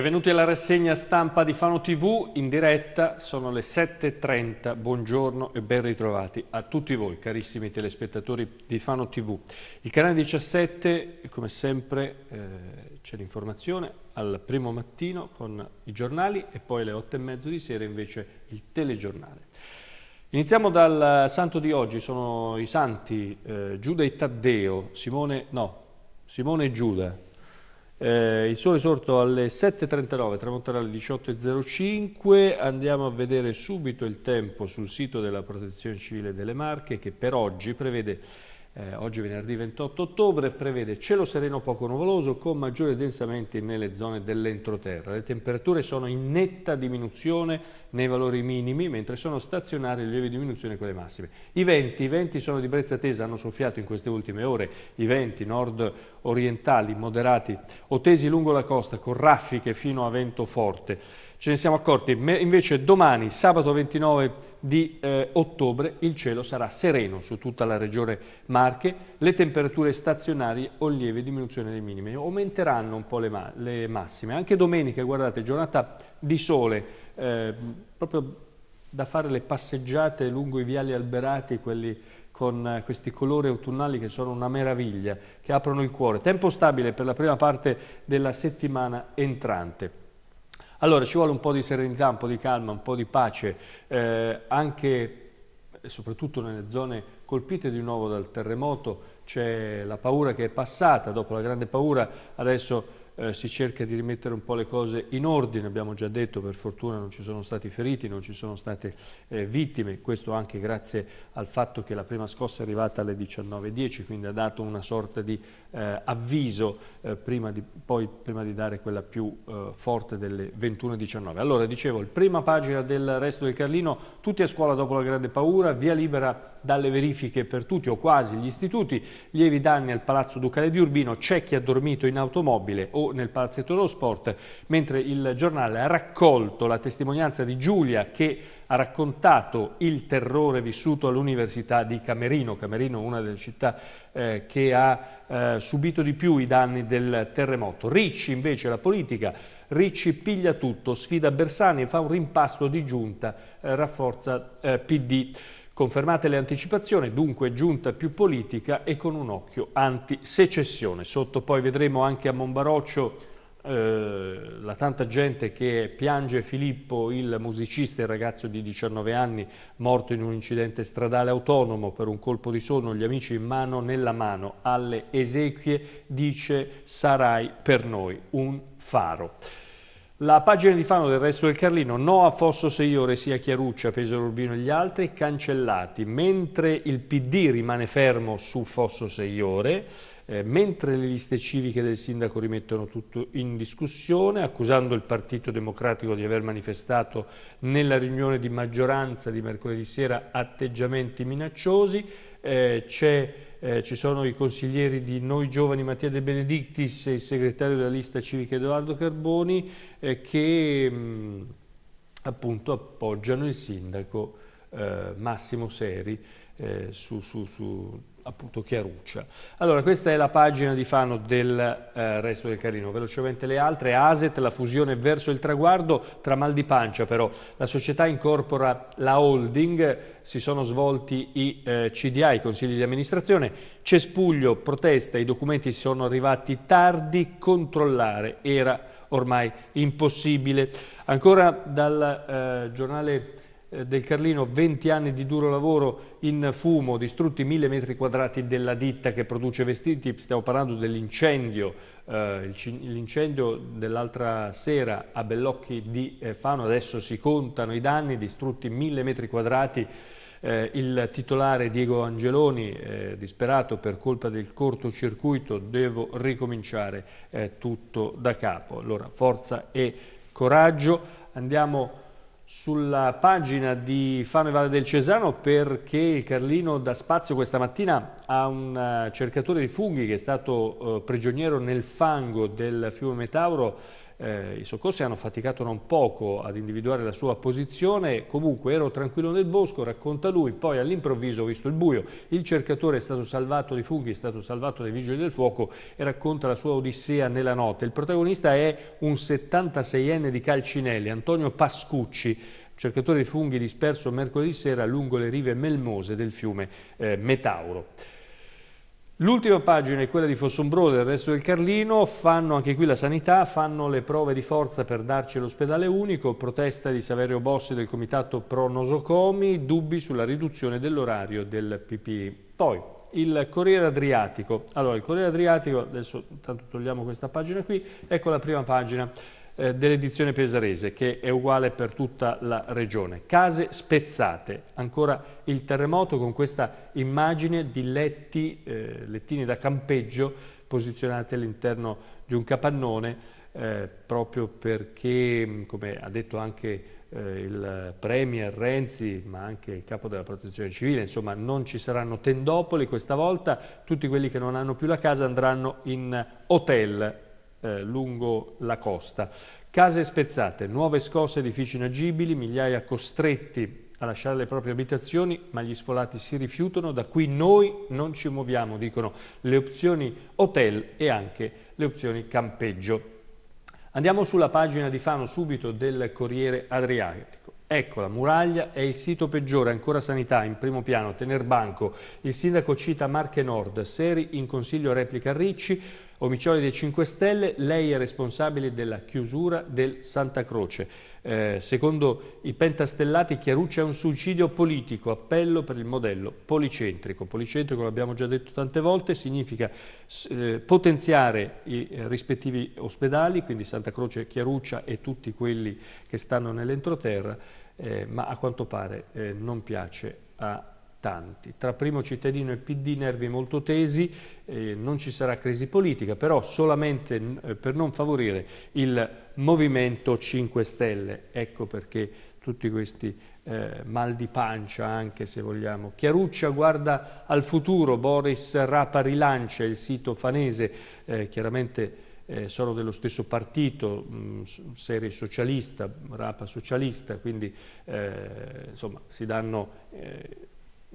Benvenuti alla rassegna stampa di Fano TV, in diretta sono le 7.30, buongiorno e ben ritrovati a tutti voi carissimi telespettatori di Fano TV. Il canale 17, come sempre, eh, c'è l'informazione al primo mattino con i giornali e poi alle 8.30 di sera invece il telegiornale. Iniziamo dal santo di oggi, sono i santi eh, Giuda e Taddeo, Simone, no, Simone e Giuda, eh, il è sorto alle 7.39, tramonterà alle 18.05. Andiamo a vedere subito il tempo sul sito della Protezione Civile delle Marche che per oggi prevede, eh, oggi venerdì 28 ottobre, prevede cielo sereno poco nuvoloso con maggiori densamenti nelle zone dell'entroterra. Le temperature sono in netta diminuzione nei valori minimi, mentre sono stazionari le lieve diminuzioni quelle massime. I venti, i venti sono di brezza tesa, hanno soffiato in queste ultime ore, i venti nord orientali moderati o tesi lungo la costa con raffiche fino a vento forte. Ce ne siamo accorti, invece domani, sabato 29 di eh, ottobre, il cielo sarà sereno su tutta la regione Marche, le temperature stazionarie o lieve diminuzione delle minime, aumenteranno un po' le, ma le massime. Anche domenica, guardate, giornata di sole, Ehm, proprio da fare le passeggiate lungo i viali alberati, quelli con eh, questi colori autunnali che sono una meraviglia, che aprono il cuore. Tempo stabile per la prima parte della settimana entrante. Allora ci vuole un po' di serenità, un po' di calma, un po' di pace, eh, anche e soprattutto nelle zone colpite di nuovo dal terremoto, c'è la paura che è passata, dopo la grande paura adesso eh, si cerca di rimettere un po' le cose in ordine, abbiamo già detto per fortuna non ci sono stati feriti, non ci sono state eh, vittime, questo anche grazie al fatto che la prima scossa è arrivata alle 19.10, quindi ha dato una sorta di eh, avviso eh, prima di, poi, prima di, dare quella più eh, forte delle 21.19. Allora dicevo, prima pagina del resto del Carlino, tutti a scuola dopo la grande paura, via libera dalle verifiche per tutti o quasi gli istituti, lievi danni al Palazzo Ducale di Urbino, c'è chi ha dormito in automobile o nel Palazzetto dello Sport, mentre il giornale ha raccolto la testimonianza di Giulia che ha raccontato il terrore vissuto all'Università di Camerino, Camerino una delle città eh, che ha eh, subito di più i danni del terremoto. Ricci invece la politica, Ricci piglia tutto, sfida Bersani e fa un rimpasto di giunta, eh, rafforza eh, PD. Confermate le anticipazioni, dunque giunta più politica e con un occhio anti-secessione. Sotto poi vedremo anche a Monbaroccio eh, la tanta gente che piange Filippo, il musicista, il ragazzo di 19 anni morto in un incidente stradale autonomo per un colpo di sonno, gli amici in mano nella mano, alle esequie dice sarai per noi un faro. La pagina di Fano del resto del Carlino, no a Fosso 6 ore, sia Chiaruccia, Pesaro Urbino e gli altri, cancellati, mentre il PD rimane fermo su Fosso Seiore, eh, mentre le liste civiche del sindaco rimettono tutto in discussione, accusando il Partito Democratico di aver manifestato nella riunione di maggioranza di mercoledì sera atteggiamenti minacciosi, eh, c'è eh, ci sono i consiglieri di Noi Giovani Mattia De Benedictis e il segretario della lista civica Edoardo Carboni eh, che mh, mm, appunto appoggiano il sindaco eh, Massimo Seri eh, su, su, su appunto Chiaruccia. Allora, questa è la pagina di Fano del eh, resto del Carino. Velocemente le altre. Aset, la fusione verso il traguardo, tra mal di pancia però. La società incorpora la holding, si sono svolti i eh, CDA, i consigli di amministrazione. Cespuglio, protesta, i documenti sono arrivati tardi, controllare era ormai impossibile. Ancora dal eh, giornale eh, del Carlino 20 anni di duro lavoro in fumo, distrutti 1000 metri quadrati della ditta che produce vestiti, stiamo parlando dell'incendio, eh, l'incendio dell'altra sera a Bellocchi di eh, Fano, adesso si contano i danni, distrutti 1000 metri quadrati eh, il titolare Diego Angeloni, eh, disperato per colpa del cortocircuito, devo ricominciare eh, tutto da capo. Allora, forza e coraggio. Andiamo sulla pagina di Fano e Valle del Cesano perché il Carlino dà spazio questa mattina a un eh, cercatore di funghi che è stato eh, prigioniero nel fango del fiume Metauro eh, i soccorsi hanno faticato non poco ad individuare la sua posizione, comunque ero tranquillo nel bosco, racconta lui, poi all'improvviso ho visto il buio, il cercatore è stato salvato dai funghi, è stato salvato dai vigili del fuoco e racconta la sua odissea nella notte. Il protagonista è un 76enne di Calcinelli, Antonio Pascucci, cercatore di funghi disperso mercoledì sera lungo le rive melmose del fiume eh, Metauro. L'ultima pagina è quella di Fossombro il resto del Carlino, fanno anche qui la sanità, fanno le prove di forza per darci l'ospedale unico, protesta di Saverio Bossi del comitato pro nosocomi, dubbi sulla riduzione dell'orario del PPI. Poi il Corriere Adriatico, allora il Corriere Adriatico, adesso intanto togliamo questa pagina qui, ecco la prima pagina. Eh, dell'edizione pesarese, che è uguale per tutta la regione. Case spezzate, ancora il terremoto con questa immagine di letti, eh, lettini da campeggio posizionati all'interno di un capannone, eh, proprio perché, mm, come ha detto anche eh, il Premier Renzi, ma anche il capo della protezione civile, insomma non ci saranno tendopoli questa volta, tutti quelli che non hanno più la casa andranno in hotel eh, lungo la costa. Case spezzate, nuove scosse, edifici inagibili, migliaia costretti a lasciare le proprie abitazioni, ma gli sfolati si rifiutano, da qui noi non ci muoviamo, dicono le opzioni hotel e anche le opzioni campeggio. Andiamo sulla pagina di Fano subito del Corriere Adriatico. Ecco, la muraglia è il sito peggiore, ancora sanità, in primo piano, tener banco. Il sindaco cita Marche Nord, Seri in consiglio replica Ricci, Omicioli dei 5 Stelle, lei è responsabile della chiusura del Santa Croce. Eh, secondo i pentastellati Chiarucci è un suicidio politico, appello per il modello policentrico. Policentrico, l'abbiamo già detto tante volte, significa eh, potenziare i eh, rispettivi ospedali, quindi Santa Croce Chiaruccia e tutti quelli che stanno nell'entroterra, eh, ma a quanto pare eh, non piace a tanti. Tra primo cittadino e PD nervi molto tesi, eh, non ci sarà crisi politica, però solamente eh, per non favorire il Movimento 5 Stelle. Ecco perché tutti questi eh, mal di pancia anche se vogliamo. Chiaruccia guarda al futuro, Boris Rapa rilancia il sito fanese, eh, chiaramente eh, sono dello stesso partito, mm, serie socialista, Rapa socialista, quindi eh, insomma si danno eh,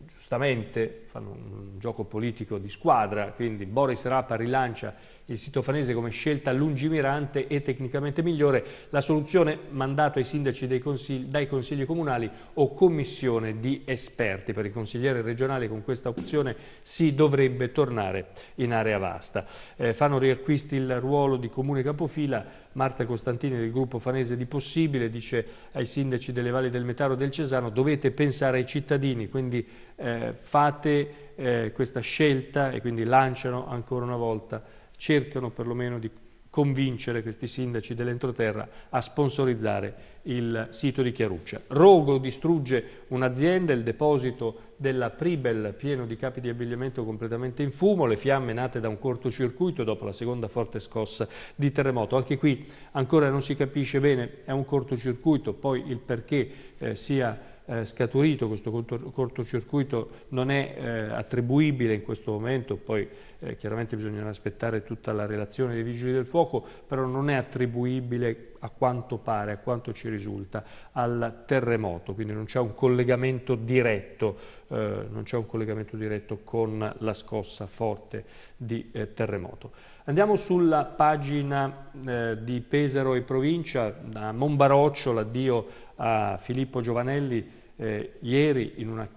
giustamente fanno un gioco politico di squadra, quindi Boris Rapa rilancia il sito fanese come scelta lungimirante e tecnicamente migliore, la soluzione mandato ai sindaci consigli, dai consigli comunali o commissione di esperti. Per il consigliere regionale con questa opzione si dovrebbe tornare in area vasta. Eh, fanno riacquisti il ruolo di comune capofila, Marta Costantini del gruppo fanese di Possibile dice ai sindaci delle valli del Metaro e del Cesano dovete pensare ai cittadini, quindi eh, fate eh, questa scelta e quindi lanciano ancora una volta, cercano perlomeno di convincere questi sindaci dell'entroterra a sponsorizzare il sito di Chiaruccia. Rogo distrugge un'azienda, il deposito della Pribel pieno di capi di abbigliamento completamente in fumo, le fiamme nate da un cortocircuito dopo la seconda forte scossa di terremoto. Anche qui ancora non si capisce bene, è un cortocircuito, poi il perché eh, sia eh, scaturito questo cortocircuito non è eh, attribuibile in questo momento, poi eh, chiaramente bisognerà aspettare tutta la relazione dei Vigili del Fuoco, però non è attribuibile a quanto pare, a quanto ci risulta, al terremoto, quindi non c'è un collegamento diretto, eh, non c'è un collegamento diretto con la scossa forte di eh, terremoto. Andiamo sulla pagina eh, di Pesaro e provincia, da Monbaroccio l'addio a Filippo Giovanelli eh, ieri in una,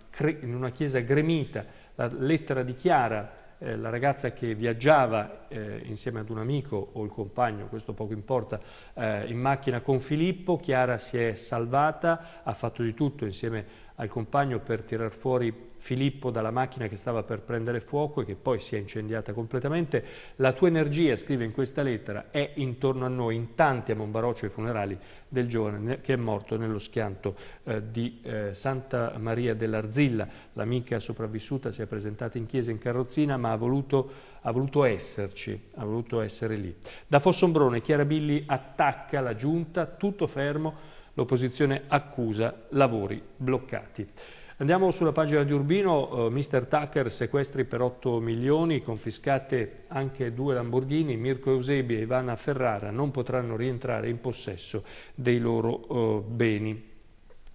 in una, chiesa gremita, la lettera di Chiara, eh, la ragazza che viaggiava eh, insieme ad un amico o il compagno, questo poco importa, eh, in macchina con Filippo, Chiara si è salvata, ha fatto di tutto insieme a al compagno per tirar fuori Filippo dalla macchina che stava per prendere fuoco e che poi si è incendiata completamente. La tua energia, scrive in questa lettera, è intorno a noi, in tanti a Monbaroccio i funerali del giovane che è morto nello schianto eh, di eh, Santa Maria dell'Arzilla. L'amica sopravvissuta si è presentata in chiesa in carrozzina ma ha voluto, ha voluto esserci, ha voluto essere lì. Da Fossombrone Chiarabilli attacca la giunta, tutto fermo, L'opposizione accusa lavori bloccati. Andiamo sulla pagina di Urbino, uh, eh, Mr. Tucker sequestri per 8 milioni, confiscate anche due Lamborghini, Mirko Eusebi e Ivana Ferrara non potranno rientrare in possesso dei loro uh, beni.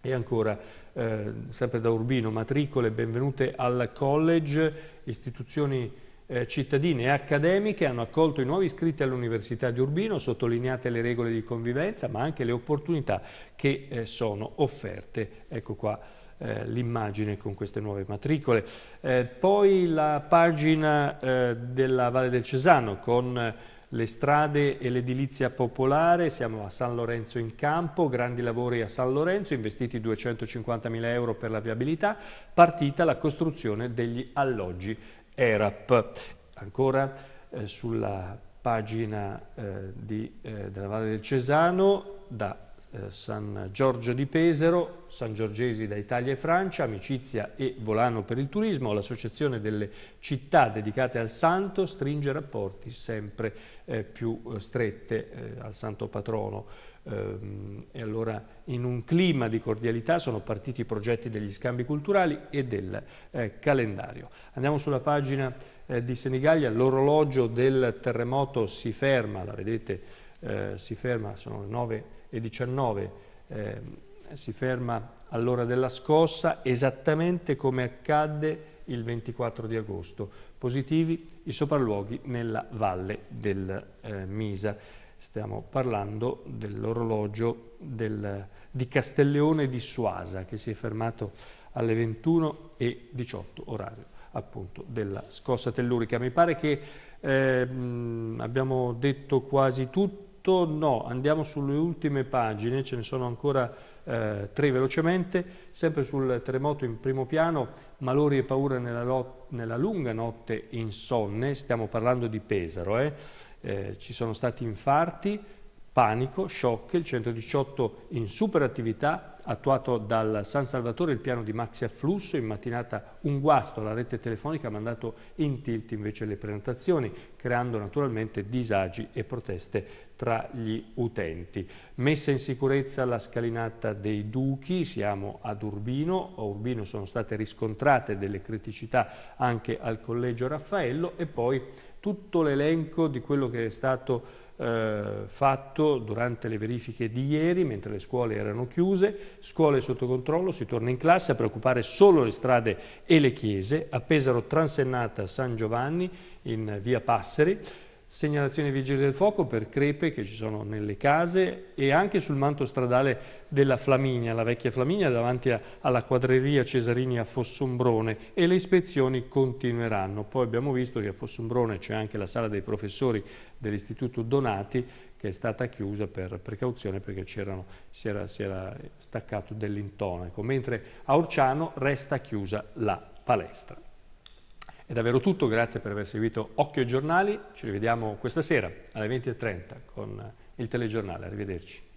E ancora, eh, sempre da Urbino, matricole benvenute al college, istituzioni eh, cittadine e accademiche hanno accolto i nuovi iscritti all'Università di Urbino, sottolineate le regole di convivenza, ma anche le opportunità che eh, sono offerte. Ecco qua eh, l'immagine con queste nuove matricole. Eh, poi la pagina eh, della Valle del Cesano con eh, le strade e l'edilizia popolare, siamo a San Lorenzo in campo, grandi lavori a San Lorenzo, investiti 250.000 euro per la viabilità, partita la costruzione degli alloggi ERAP. Ancora eh, sulla pagina eh, di, eh, della Valle del Cesano, da eh, San Giorgio di Pesero, San Giorgesi da Italia e Francia, Amicizia e Volano per il Turismo, l'Associazione delle Città dedicate al Santo stringe rapporti sempre eh, più stretti eh, al Santo Patrono. Ehm, e allora in un clima di cordialità sono partiti i progetti degli scambi culturali e del eh, calendario. Andiamo sulla pagina eh, di Senigallia, l'orologio del terremoto si ferma, la vedete, eh, si ferma, sono le 9 e 19, ehm, si ferma all'ora della scossa, esattamente come accadde il 24 di agosto. Positivi i sopralluoghi nella valle del Misa stiamo parlando dell'orologio del, di Castelleone di Suasa che si è fermato alle 21.18 orario appunto della scossa tellurica. Mi pare che eh, abbiamo detto quasi tutto, no, andiamo sulle ultime pagine, ce ne sono ancora eh, tre velocemente, sempre sul terremoto in primo piano, malori e paure nella, nella lunga notte insonne, stiamo parlando di Pesaro, eh? Eh, ci sono stati infarti, panico, shock, il 118 in superattività, attuato dal San Salvatore il piano di maxi afflusso, in mattinata un guasto, la rete telefonica ha mandato in tilt invece le prenotazioni, creando naturalmente disagi e proteste tra gli utenti. Messa in sicurezza la scalinata dei Duchi, siamo ad Urbino, a Urbino sono state riscontrate delle criticità anche al collegio Raffaello e poi tutto l'elenco di quello che è stato eh, fatto durante le verifiche di ieri, mentre le scuole erano chiuse, scuole sotto controllo, si torna in classe a preoccupare solo le strade e le chiese, a Pesaro Transennata San Giovanni in via Passeri, segnalazione vigili del fuoco per crepe che ci sono nelle case e anche sul manto stradale della Flaminia, la vecchia Flaminia davanti a, alla quadreria Cesarini a Fossombrone e le ispezioni continueranno. Poi abbiamo visto che a Fossombrone c'è anche la sala dei professori dell'Istituto Donati che è stata chiusa per precauzione perché si era, si era staccato dell'intonaco, ecco, mentre a Orciano resta chiusa la palestra. È davvero tutto, grazie per aver seguito Occhio ai Giornali, ci rivediamo questa sera alle 20.30 con il telegiornale, arrivederci.